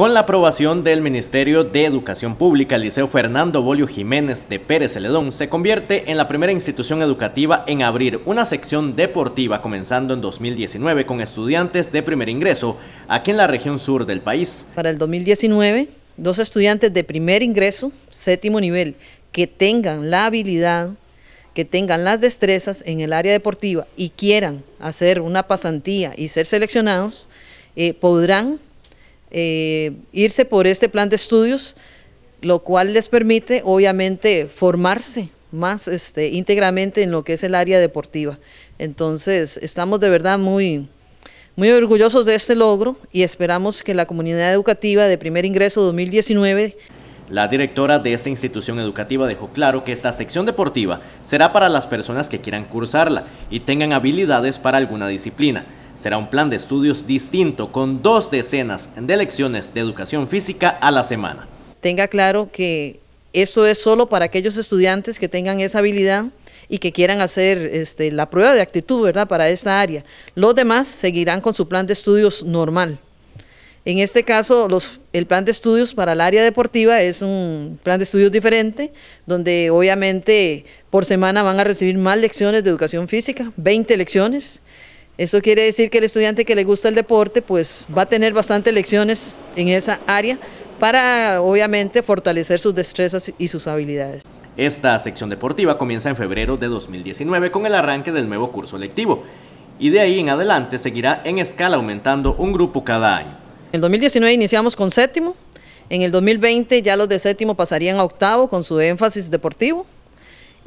Con la aprobación del Ministerio de Educación Pública, el Liceo Fernando Bolio Jiménez de Pérez Celedón se convierte en la primera institución educativa en abrir una sección deportiva comenzando en 2019 con estudiantes de primer ingreso aquí en la región sur del país. Para el 2019, dos estudiantes de primer ingreso, séptimo nivel, que tengan la habilidad, que tengan las destrezas en el área deportiva y quieran hacer una pasantía y ser seleccionados, eh, podrán eh, irse por este plan de estudios, lo cual les permite obviamente formarse más este, íntegramente en lo que es el área deportiva. Entonces, estamos de verdad muy, muy orgullosos de este logro y esperamos que la comunidad educativa de primer ingreso 2019... La directora de esta institución educativa dejó claro que esta sección deportiva será para las personas que quieran cursarla y tengan habilidades para alguna disciplina, será un plan de estudios distinto con dos decenas de lecciones de educación física a la semana. Tenga claro que esto es solo para aquellos estudiantes que tengan esa habilidad y que quieran hacer este, la prueba de actitud ¿verdad? para esta área. Los demás seguirán con su plan de estudios normal. En este caso, el plan de estudios para el área deportiva es un plan de estudios diferente, donde obviamente por semana van a recibir más lecciones de educación física, 20 lecciones, esto quiere decir que el estudiante que le gusta el deporte pues va a tener bastantes lecciones en esa área para obviamente fortalecer sus destrezas y sus habilidades. Esta sección deportiva comienza en febrero de 2019 con el arranque del nuevo curso lectivo y de ahí en adelante seguirá en escala aumentando un grupo cada año. En el 2019 iniciamos con séptimo, en el 2020 ya los de séptimo pasarían a octavo con su énfasis deportivo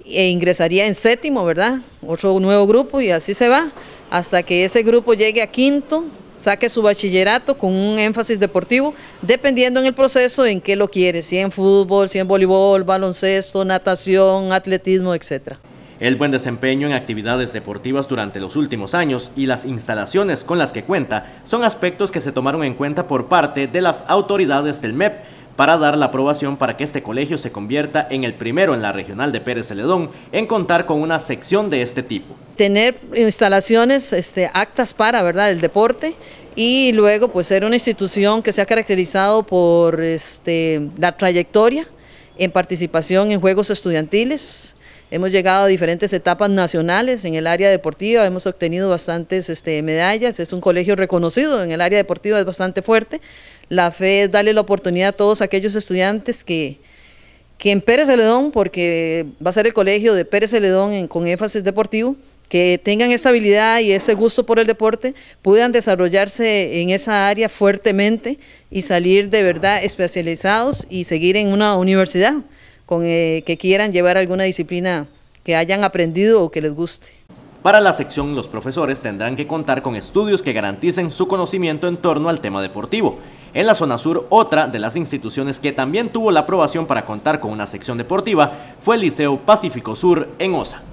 e ingresaría en séptimo, ¿verdad? Otro nuevo grupo y así se va hasta que ese grupo llegue a quinto, saque su bachillerato con un énfasis deportivo, dependiendo en el proceso en qué lo quiere, si en fútbol, si en voleibol, baloncesto, natación, atletismo, etc. El buen desempeño en actividades deportivas durante los últimos años y las instalaciones con las que cuenta son aspectos que se tomaron en cuenta por parte de las autoridades del MEP para dar la aprobación para que este colegio se convierta en el primero en la regional de Pérez Celedón en contar con una sección de este tipo. Tener instalaciones, este, actas para ¿verdad? el deporte y luego pues ser una institución que se ha caracterizado por este, la trayectoria en participación en juegos estudiantiles, Hemos llegado a diferentes etapas nacionales en el área deportiva, hemos obtenido bastantes este, medallas, es un colegio reconocido en el área deportiva, es bastante fuerte. La fe es darle la oportunidad a todos aquellos estudiantes que, en Pérez Celedón, porque va a ser el colegio de Pérez Celedón con énfasis deportivo, que tengan esa habilidad y ese gusto por el deporte, puedan desarrollarse en esa área fuertemente y salir de verdad especializados y seguir en una universidad con, eh, que quieran llevar alguna disciplina que hayan aprendido o que les guste. Para la sección, los profesores tendrán que contar con estudios que garanticen su conocimiento en torno al tema deportivo. En la zona sur, otra de las instituciones que también tuvo la aprobación para contar con una sección deportiva fue el Liceo Pacífico Sur en OSA.